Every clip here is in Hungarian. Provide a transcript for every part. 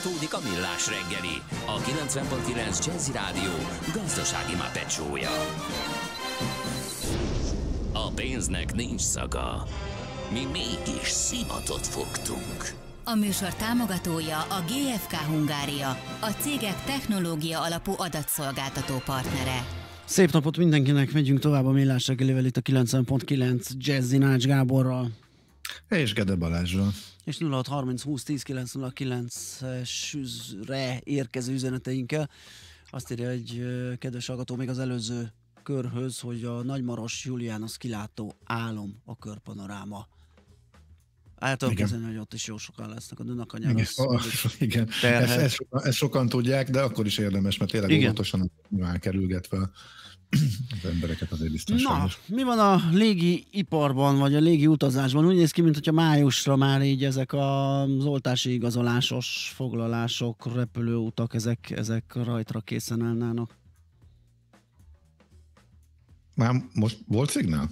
folytatódik a millás reggeli, a 90.9 Jazzy Rádió gazdasági mapetsója. A pénznek nincs szaga, mi mégis szimatot fogtunk. A műsor támogatója a GFK Hungária, a cégek technológia alapú adatszolgáltató partnere. Szép napot mindenkinek, megyünk tovább a Millás reggelivel itt a 90.9 Jazzy Nács Gáborral. És Gede Balázsra. És 0630 20 re érkező üzeneteinkkel. Azt írja egy kedves hallgató még az előző körhöz, hogy a Nagymaros Juliános kilátó álom a körpanoráma. Általában kezdeni, hogy ott is jó sokan lesznek a Dunakanyaros. Igen, igen. Ezt, ezt, sokan, ezt sokan tudják, de akkor is érdemes, mert tényleg óvatosan nyilván kerülgetve az embereket azért biztosan. Na, mi van a légi iparban, vagy a légi utazásban? Úgy néz ki, mintha májusra már így ezek az oltási igazolásos foglalások, repülőutak, ezek, ezek rajtra készen állnának. Már most volt szignál?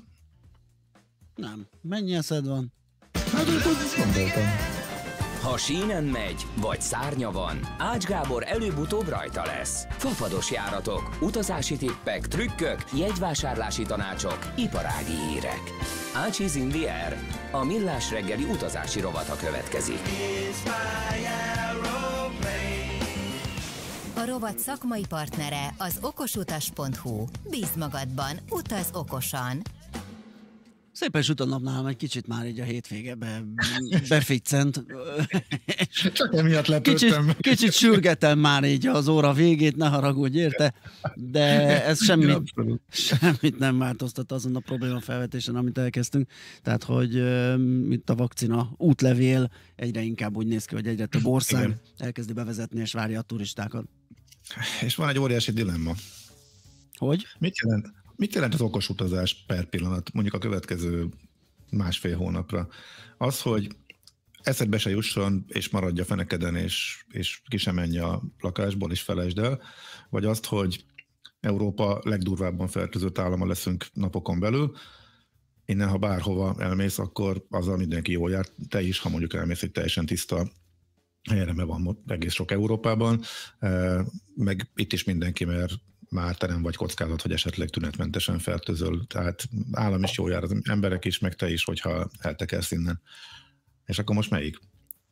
Nem. Mennyi eszed van? Hát, hogy voltam. Ha sínen megy, vagy szárnya van, Ács Gábor előbb-utóbb rajta lesz. Fafados járatok, utazási tippek, trükkök, jegyvásárlási tanácsok, iparági hírek. is in the air. A millás reggeli utazási rovata következik. A rovat szakmai partnere az okosutas.hu. Bíz magadban, utaz okosan! Szépen süt a nálam egy kicsit már így a hétvége be, beficcent. Csak emiatt lepődtem. Kicsit, kicsit sürgetem már így az óra végét, ne haragudj érte, de ez semmit, semmit nem változtat azon a probléma felvetésen, amit elkezdtünk. Tehát, hogy itt a vakcina útlevél egyre inkább úgy néz ki, hogy egyre több ország Igen. elkezdi bevezetni és várja a turistákat. És van egy óriási dilemma. Hogy? Mit jelent? Mit jelent az okos utazás per pillanat, mondjuk a következő másfél hónapra? Az, hogy eszedbe se jusson, és maradja fenekeden, és, és ki sem menj a lakásból, és felejtsd el, vagy azt, hogy Európa legdurvábban fertőzött állama leszünk napokon belül, innen, ha bárhova elmész, akkor azzal mindenki jól jár, te is, ha mondjuk elmész egy teljesen tiszta helyre, mert van egész sok Európában, meg itt is mindenki, mert már te nem vagy kockázat, hogy esetleg tünetmentesen fertőzöl. Tehát állam is jól jár az emberek is, meg te is, hogyha eltekelsz innen. És akkor most melyik?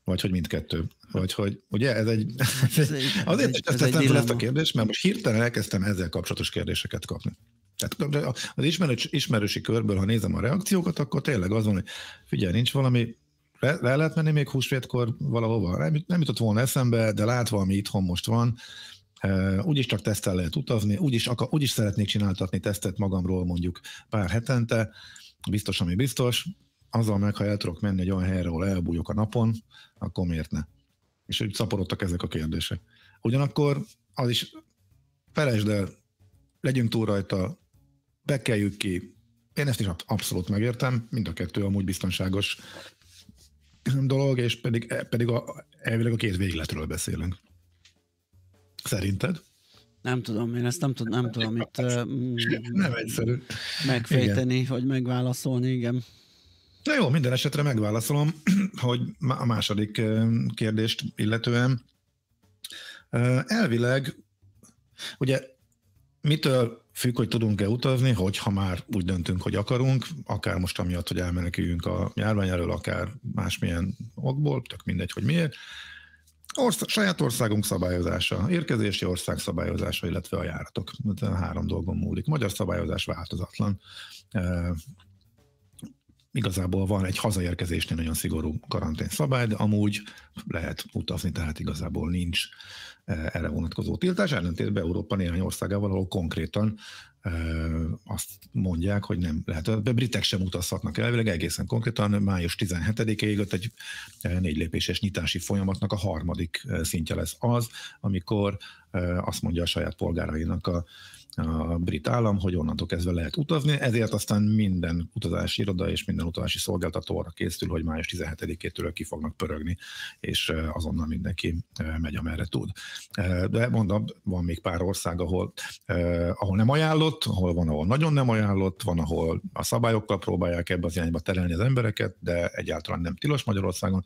Vagy hogy mindkettő? Vagy hogy, ugye ez egy, hát ez egy azért is ez fel ezt a kérdést, mert most hirtelen elkezdtem ezzel kapcsolatos kérdéseket kapni. Tehát az ismerős, ismerősi körből, ha nézem a reakciókat, akkor tényleg az van, hogy figyelj, nincs valami, le, le lehet menni még húsvétkor valahova? Nem, nem jutott volna eszembe, de látva, ami itthon most van, Úgyis csak tesztel lehet utazni, úgyis, úgyis szeretnék csináltatni tesztet magamról mondjuk pár hetente, biztos, ami biztos, azzal meg, ha el tudok menni egy olyan helyre, ahol elbújok a napon, akkor miért ne? És úgy szaporodtak ezek a kérdések. Ugyanakkor az is, felejtsd el, legyünk túl rajta, bekeljük ki. Én ezt is abszolút megértem, mind a kettő amúgy biztonságos dolog, és pedig, pedig a, elvileg a két végletről beszélünk. Szerinted? Nem tudom, én ezt nem, tud, nem tudom itt nem egyszerű. megfejteni, igen. vagy megválaszolni, igen. Na jó, minden esetre megválaszolom, hogy a második kérdést illetően. Elvileg, ugye mitől függ, hogy tudunk-e utazni, hogy ha már úgy döntünk, hogy akarunk, akár most amiatt, hogy elmeneküljünk a járvány elől, akár másmilyen okból, tök mindegy, hogy miért, Orsz- saját országunk szabályozása, érkezési ország szabályozása, illetve a járatok. Három dolgon múlik. Magyar szabályozás változatlan. E, igazából van egy hazaérkezésnél nagyon szigorú karantén szabály, de amúgy lehet utazni, tehát igazából nincs erre vonatkozó tiltás, ellentétben Európa néhány országával, ahol konkrétan azt mondják, hogy nem lehet. A britek sem utazhatnak elvileg, egészen konkrétan május 17-ig ott egy négy lépéses nyitási folyamatnak a harmadik szintje lesz az, amikor azt mondja a saját polgárainak a a brit állam, hogy onnantól kezdve lehet utazni, ezért aztán minden utazási iroda és minden utazási szolgáltató arra készül, hogy május 17-től ki fognak pörögni, és azonnal mindenki megy, amerre tud. De mondom, van még pár ország, ahol, ahol nem ajánlott, ahol van, ahol nagyon nem ajánlott, van, ahol a szabályokkal próbálják ebbe az irányba terelni az embereket, de egyáltalán nem tilos Magyarországon,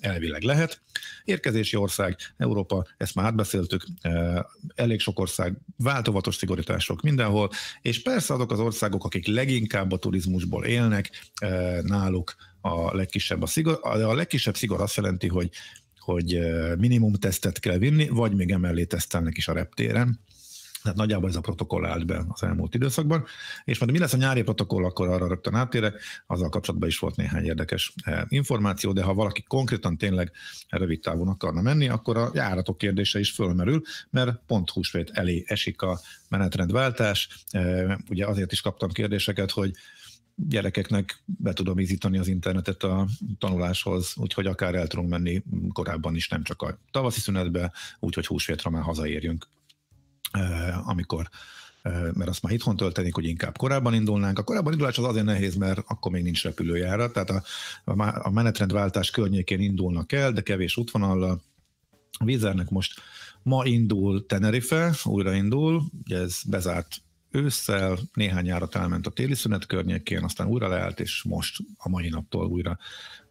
Elvileg lehet. Érkezési ország, Európa, ezt már átbeszéltük, e, elég sok ország, váltovatos szigorítások mindenhol, és persze azok az országok, akik leginkább a turizmusból élnek, e, náluk a legkisebb a szigor. A legkisebb szigor azt jelenti, hogy hogy e, minimum tesztet kell vinni, vagy még emellé tesztelnek is a reptéren, tehát nagyjából ez a protokoll állt be az elmúlt időszakban. És majd mi lesz a nyári protokoll, akkor arra rögtön átérek. Azzal kapcsolatban is volt néhány érdekes eh, információ, de ha valaki konkrétan tényleg rövid távon akarna menni, akkor a járatok kérdése is fölmerül, mert pont húsvét elé esik a menetrendváltás. Eh, ugye azért is kaptam kérdéseket, hogy gyerekeknek be tudom ízítani az internetet a tanuláshoz, úgyhogy akár el tudunk menni korábban is, nem csak a tavaszi szünetbe, úgyhogy húsvétra már hazaérjünk amikor mert azt már itthon töltenék, hogy inkább korábban indulnánk. A korábban indulás az azért nehéz, mert akkor még nincs repülőjára, tehát a, a menetrendváltás környékén indulnak el, de kevés útvonallal. A vízernek most ma indul Tenerife, újraindul, ugye ez bezárt ősszel, néhány járat elment a téli szünet környékén, aztán újra leállt, és most a mai naptól újra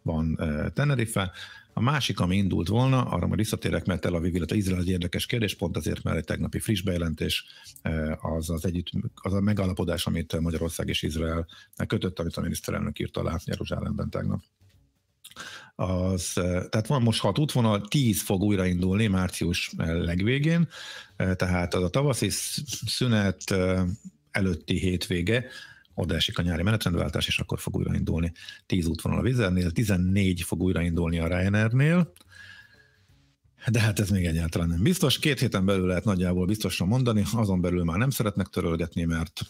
van Tenerife. A másik, ami indult volna, arra majd visszatérek, mert Tel Aviv, illetve Izrael egy érdekes kérdés, pont azért, mert egy tegnapi friss bejelentés eh, az az, együtt, az a megállapodás, amit Magyarország és Izrael kötött, amit a miniszterelnök írt alá Jeruzsálemben tegnap. Az, eh, tehát van most hat útvonal, tíz fog újraindulni március legvégén, eh, tehát az a tavaszi szünet előtti hétvége, odaesik a nyári menetrendváltás, és akkor fog újraindulni. 10 útvonal a Vizernél, 14 fog újraindulni a Ryanairnél, de hát ez még egyáltalán nem biztos. Két héten belül lehet nagyjából biztosan mondani, azon belül már nem szeretnek törölgetni, mert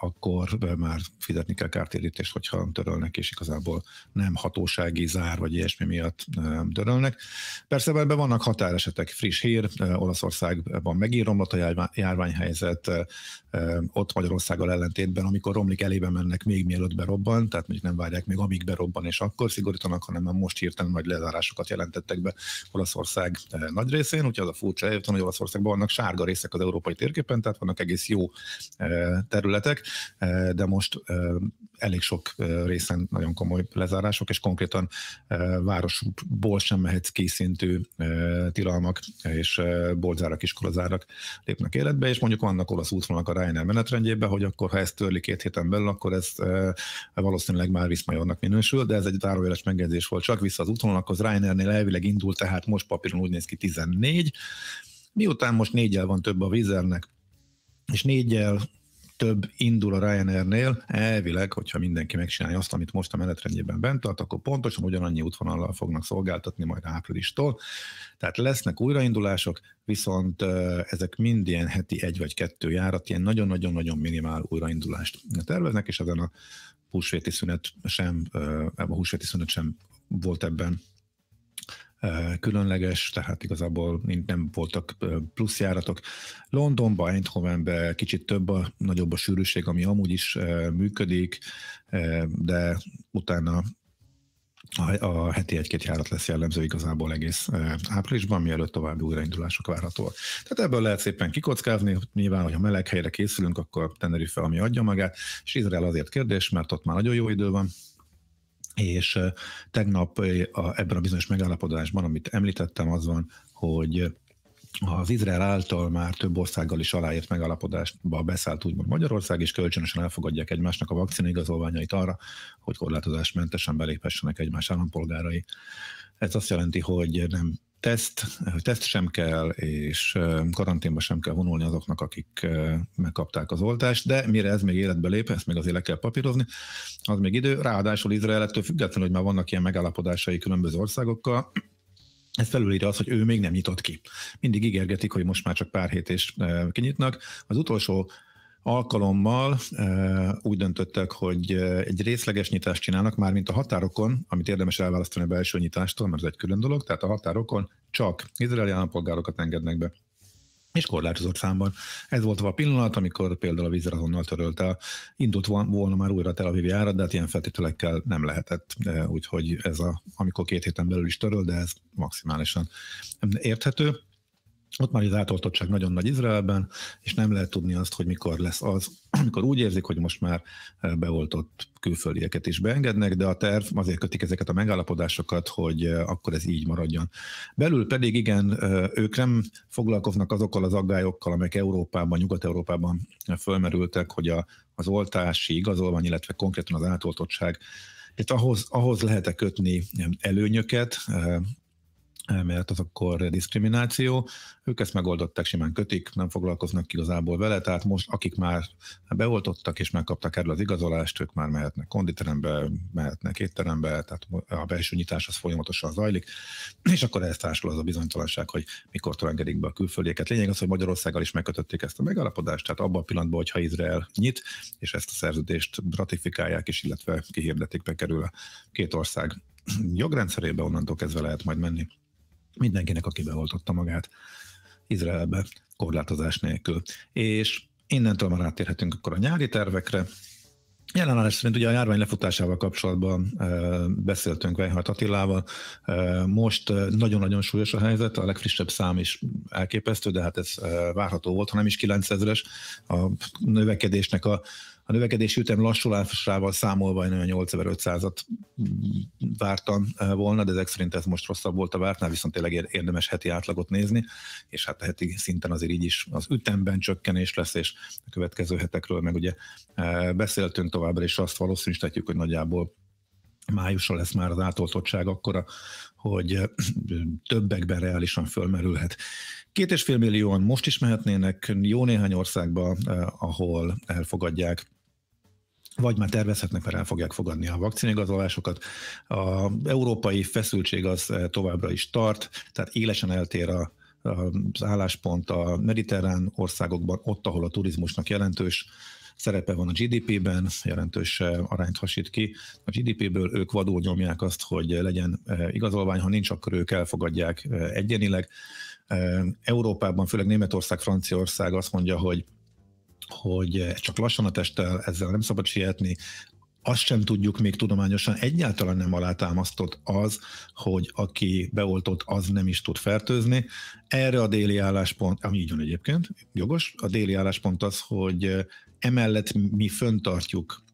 akkor már fizetni kell kártérítést, hogyha törölnek, és igazából nem hatósági zár vagy ilyesmi miatt törölnek. Persze ebben vannak határesetek, friss hír, Olaszországban megint romlott a járványhelyzet, ott Magyarországgal ellentétben, amikor romlik elébe mennek még mielőtt berobban, tehát még nem várják még amíg berobban, és akkor szigorítanak, hanem most hirtelen nagy lezárásokat jelentettek be Olaszország nagy részén, úgyhogy az a furcsa hogy Olaszországban vannak sárga részek az európai térképen, tehát vannak egész jó területek, épületek, eh, de most eh, elég sok eh, részen nagyon komoly lezárások, és konkrétan városból sem mehetsz készintű tilalmak, és boltzárak, iskolazárak lépnek életbe, és mondjuk vannak olasz útvonalak a Ryanair menetrendjében, hogy akkor ha ez törli két héten belül, akkor ez valószínűleg már viszmajornak minősül, de ez egy zárójeles megjegyzés volt csak vissza az útvonalakhoz. Ryanairnél elvileg indult, tehát most papíron úgy néz ki 14, Miután most négyel van több a vízernek, és négyel több indul a Ryanairnél, elvileg, hogyha mindenki megcsinálja azt, amit most a menetrendjében bent tart, akkor pontosan ugyanannyi útvonallal fognak szolgáltatni majd áprilistól. Tehát lesznek újraindulások, viszont ezek mind ilyen heti egy vagy kettő járat, ilyen nagyon-nagyon-nagyon minimál újraindulást terveznek, és ezen a húsvéti szünet sem, a húsvéti szünet sem volt ebben különleges, tehát igazából nem voltak plusz járatok. Londonba, Eindhovenbe kicsit több a, nagyobb a sűrűség, ami amúgy is működik, de utána a, heti egy-két járat lesz jellemző igazából egész áprilisban, mielőtt további újraindulások várhatóak. Tehát ebből lehet szépen kikockázni, nyilván, hogyha meleg helyre készülünk, akkor Tenerife, ami adja magát, és Izrael azért kérdés, mert ott már nagyon jó idő van, és tegnap a, ebben a bizonyos megállapodásban, amit említettem, az van, hogy az Izrael által már több országgal is aláírt megállapodásba beszállt úgymond Magyarország, és kölcsönösen elfogadják egymásnak a igazolványait arra, hogy korlátozásmentesen beléphessenek egymás állampolgárai. Ez azt jelenti, hogy nem teszt, teszt sem kell, és karanténba sem kell vonulni azoknak, akik megkapták az oltást, de mire ez még életbe lép, ezt még azért le kell papírozni, az még idő. Ráadásul Izrael ettől függetlenül, hogy már vannak ilyen megállapodásai különböző országokkal, ez felülírja az, hogy ő még nem nyitott ki. Mindig ígérgetik, hogy most már csak pár hét és kinyitnak. Az utolsó alkalommal e, úgy döntöttek, hogy e, egy részleges nyitást csinálnak, már mint a határokon, amit érdemes elválasztani a belső nyitástól, mert ez egy külön dolog, tehát a határokon csak izraeli állampolgárokat engednek be és korlátozott számban. Ez volt a pillanat, amikor például a vízrazonnal törölt el. Indult volna már újra Tel Aviv járat, de hát ilyen feltételekkel nem lehetett. E, úgyhogy ez a, amikor két héten belül is töröl, de ez maximálisan érthető. Ott már az átoltottság nagyon nagy Izraelben, és nem lehet tudni azt, hogy mikor lesz az, amikor úgy érzik, hogy most már beoltott külföldieket is beengednek, de a terv azért kötik ezeket a megállapodásokat, hogy akkor ez így maradjon. Belül pedig igen, ők nem foglalkoznak azokkal az aggályokkal, amelyek Európában, Nyugat-Európában fölmerültek, hogy a, az oltási igazolvány, illetve konkrétan az átoltottság itt ahhoz, ahhoz lehet-e kötni előnyöket, mert az akkor diszkrimináció. Ők ezt megoldották, simán kötik, nem foglalkoznak igazából vele, tehát most akik már beoltottak és megkaptak erről az igazolást, ők már mehetnek konditerembe, mehetnek étterembe, tehát a belső nyitás az folyamatosan zajlik, és akkor ezt társul az a bizonytalanság, hogy mikor engedik be a külföldieket. Lényeg az, hogy Magyarországgal is megkötötték ezt a megállapodást, tehát abban a pillanatban, hogyha Izrael nyit, és ezt a szerződést ratifikálják is, illetve kihirdetik, bekerül a két ország jogrendszerébe, onnantól kezdve lehet majd menni mindenkinek, aki beoltotta magát Izraelbe korlátozás nélkül. És innentől már átérhetünk akkor a nyári tervekre. Jelenállás szerint ugye a járvány lefutásával kapcsolatban e, beszéltünk Vejhart Attilával. E, most nagyon-nagyon súlyos a helyzet, a legfrissebb szám is elképesztő, de hát ez e, várható volt, hanem is 9000-es. A növekedésnek a, a növekedési ütem lassulásával számolva én olyan 8500-at vártam eh, volna, de ezek szerint ez most rosszabb volt a vártnál, viszont tényleg érdemes heti átlagot nézni, és hát a heti szinten azért így is az ütemben csökkenés lesz, és a következő hetekről meg ugye eh, beszéltünk továbbra, és azt valószínűsítetjük, hogy nagyjából májusra lesz már az átoltottság akkora, hogy eh, többekben reálisan fölmerülhet. Két és fél millióan most is mehetnének jó néhány országba, ahol elfogadják vagy már tervezhetnek, mert el fogják fogadni a vakcinigazolásokat. A európai feszültség az eh, továbbra is tart, tehát élesen eltér a az álláspont a mediterrán országokban, ott, ahol a turizmusnak jelentős szerepe van a GDP-ben, jelentős eh, arányt hasít ki. A GDP-ből ők vadul nyomják azt, hogy legyen eh, igazolvány, ha nincs, akkor ők elfogadják egyenileg. Európában, főleg Németország, Franciaország azt mondja, hogy hogy csak lassan a testtel, ezzel nem szabad sietni, azt sem tudjuk még tudományosan, egyáltalán nem alátámasztott az, hogy aki beoltott, az nem is tud fertőzni. Erre a déli álláspont, ami így van egyébként, jogos, a déli álláspont az, hogy emellett mi föntartjuk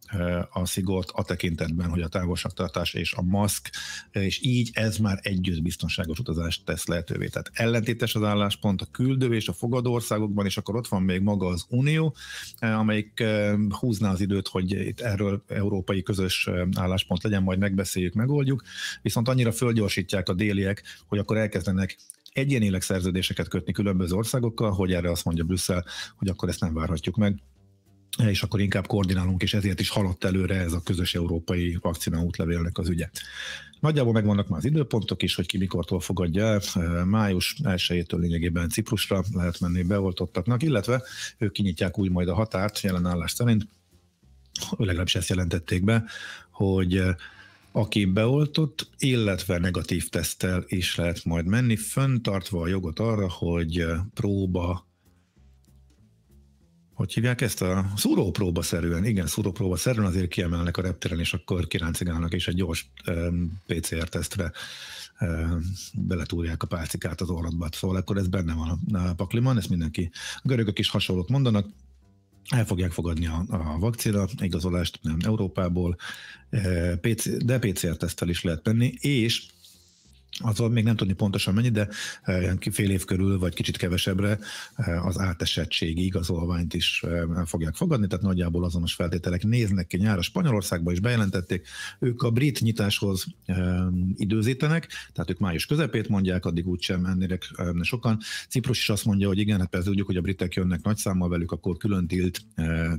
a szigort a tekintetben, hogy a távolságtartás és a maszk, és így ez már együtt biztonságos utazást tesz lehetővé. Tehát ellentétes az álláspont a küldő és a fogadó országokban, és akkor ott van még maga az Unió, amelyik húzná az időt, hogy itt erről európai közös álláspont legyen, majd megbeszéljük, megoldjuk, viszont annyira fölgyorsítják a déliek, hogy akkor elkezdenek egyénileg szerződéseket kötni különböző országokkal, hogy erre azt mondja Brüsszel, hogy akkor ezt nem várhatjuk meg és akkor inkább koordinálunk, és ezért is haladt előre ez a közös európai vakcina útlevélnek az ügye. Nagyjából megvannak már az időpontok is, hogy ki mikortól fogadja el. Május 1-től lényegében Ciprusra lehet menni beoltottaknak, illetve ők kinyitják úgy majd a határt, jelenállás szerint, legalábbis ezt jelentették be, hogy aki beoltott, illetve negatív teszttel is lehet majd menni, föntartva a jogot arra, hogy próba hogy hívják ezt a szúrópróba szerűen, igen, szúrópróba szerűen azért kiemelnek a repteren, és akkor kiráncigálnak, és egy gyors um, PCR-tesztre beletúrják a pálcikát az orrodba. Szóval akkor ez benne van a pakliman, ezt mindenki, a görögök is hasonlót mondanak, el fogják fogadni a, a vakcina igazolást nem Európából, eh, de PCR-tesztel is lehet menni, és azon még nem tudni pontosan mennyi, de e, ilyen fél év körül, vagy kicsit kevesebbre e, az átesettségi igazolványt is el fogják fogadni, tehát nagyjából azonos feltételek néznek ki nyára. Spanyolországba is bejelentették, ők a brit nyitáshoz e, időzítenek, tehát ők május közepét mondják, addig úgysem mennének sokan. Ciprus is azt mondja, hogy igen, hát persze tudjuk, hogy a britek jönnek nagy számmal velük, akkor külön tilt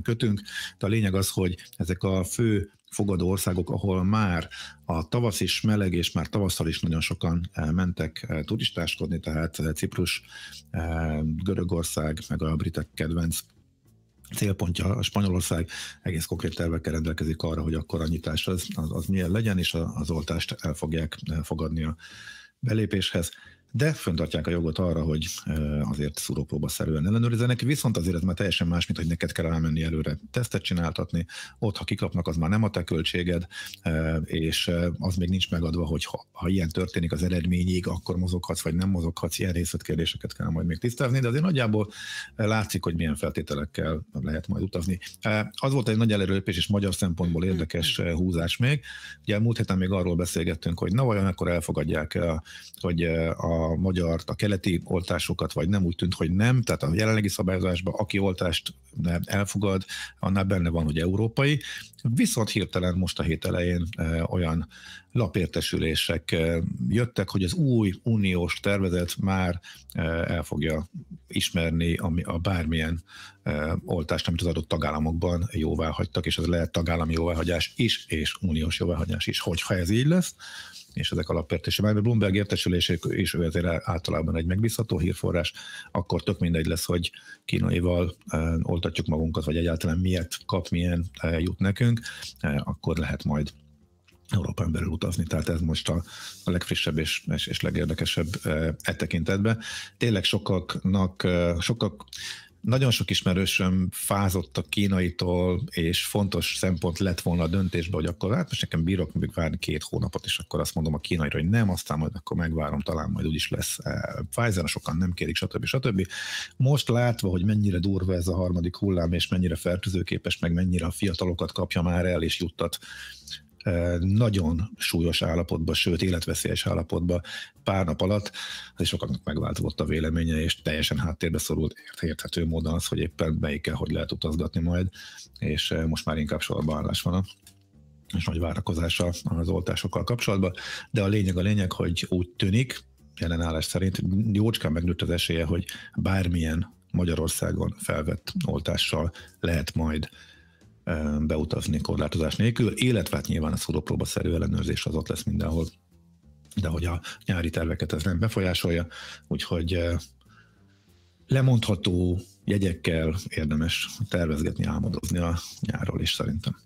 kötünk, de a lényeg az, hogy ezek a fő fogadó országok, ahol már a tavasz is meleg, és már tavasszal is nagyon sokan eh, mentek eh, turistáskodni, tehát eh, Ciprus, Görögország, meg a britek kedvenc célpontja a Spanyolország egész konkrét tervekkel rendelkezik arra, hogy akkor a nyitás az, az, az milyen legyen, és az oltást el fogják fogadni a belépéshez de föntartják a jogot arra, hogy azért szúrópróba szerűen ellenőrizzenek, viszont azért ez már teljesen más, mint hogy neked kell elmenni előre tesztet csináltatni, ott, ha kikapnak, az már nem a te költséged, és az még nincs megadva, hogy ha, ha ilyen történik az eredményig, akkor mozoghatsz, vagy nem mozoghatsz, ilyen részletkérdéseket kell majd még tisztázni, de azért nagyjából látszik, hogy milyen feltételekkel lehet majd utazni. Az volt egy nagy előrelépés, és magyar szempontból érdekes húzás még. Ugye múlt héten még arról beszélgettünk, hogy na vajon akkor elfogadják, hogy a a magyar, a keleti oltásokat, vagy nem úgy tűnt, hogy nem, tehát a jelenlegi szabályozásban, aki oltást elfogad, annál benne van, hogy európai, viszont hirtelen most a hét elején eh, olyan lapértesülések eh, jöttek, hogy az új uniós tervezet már eh, el fogja ismerni a bármilyen eh, oltást, amit az adott tagállamokban jóvá hagytak, és ez lehet tagállami jóváhagyás is, és uniós jóváhagyás is. Hogyha ez így lesz, és ezek alapértése. Mert Bloomberg értesülések ő ezért általában egy megbízható hírforrás, akkor tök mindegy lesz, hogy kínaival oltatjuk magunkat, vagy egyáltalán miért kap, milyen jut nekünk, akkor lehet majd Európán belül utazni, tehát ez most a, a legfrissebb és, és, és legérdekesebb e tekintetben. Tényleg sokaknak, sokak nagyon sok ismerősöm fázott a kínaitól, és fontos szempont lett volna a döntésbe, hogy akkor hát most nekem bírok még várni két hónapot, és akkor azt mondom a kínaira, hogy nem, aztán majd akkor megvárom, talán majd úgyis lesz Pfizer, sokan nem kérik, stb. stb. Most látva, hogy mennyire durva ez a harmadik hullám, és mennyire fertőzőképes, meg mennyire a fiatalokat kapja már el, és juttat nagyon súlyos állapotba, sőt életveszélyes állapotba pár nap alatt, és sokaknak megváltozott a véleménye, és teljesen háttérbe szorult érthető módon az, hogy éppen melyikkel hogy lehet utazgatni majd, és most már inkább sorba állás van a és nagy várakozása az oltásokkal kapcsolatban, de a lényeg a lényeg, hogy úgy tűnik, jelen állás szerint jócskán megnőtt az esélye, hogy bármilyen Magyarországon felvett oltással lehet majd beutazni korlátozás nélkül, illetve hát nyilván a szerű ellenőrzés az ott lesz mindenhol, de hogy a nyári terveket ez nem befolyásolja, úgyhogy lemondható jegyekkel érdemes tervezgetni, álmodozni a nyáról is szerintem.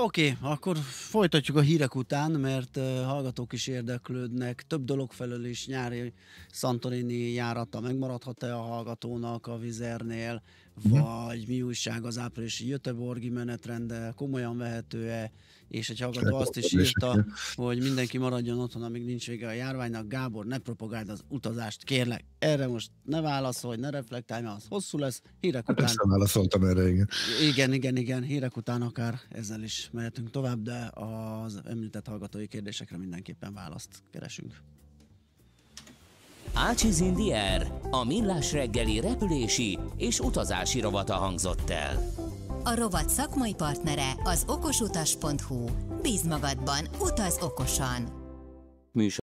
Oké, okay, akkor folytatjuk a hírek után, mert uh, hallgatók is érdeklődnek. Több dolog felől is nyári Santorini járata megmaradhat-e a hallgatónak a vizernél, mhm. vagy mi újság az áprilisi Göteborgi menetrende, komolyan vehető-e, és egy hallgató azt is írta, hogy mindenki maradjon otthon, amíg nincs vége a járványnak. Gábor, ne propagáld az utazást, kérlek. Erre most ne válaszolj, ne reflektálj, mert az hosszú lesz. Hírek hát után... válaszoltam erre, igen. Igen, igen, igen. Hírek után akár ezzel is mehetünk tovább, de az említett hallgatói kérdésekre mindenképpen választ keresünk. Ácsiz Indier, a millás reggeli repülési és utazási rovata hangzott el. A rovat szakmai partnere az okosutas.hu. Bíz magadban, utaz okosan!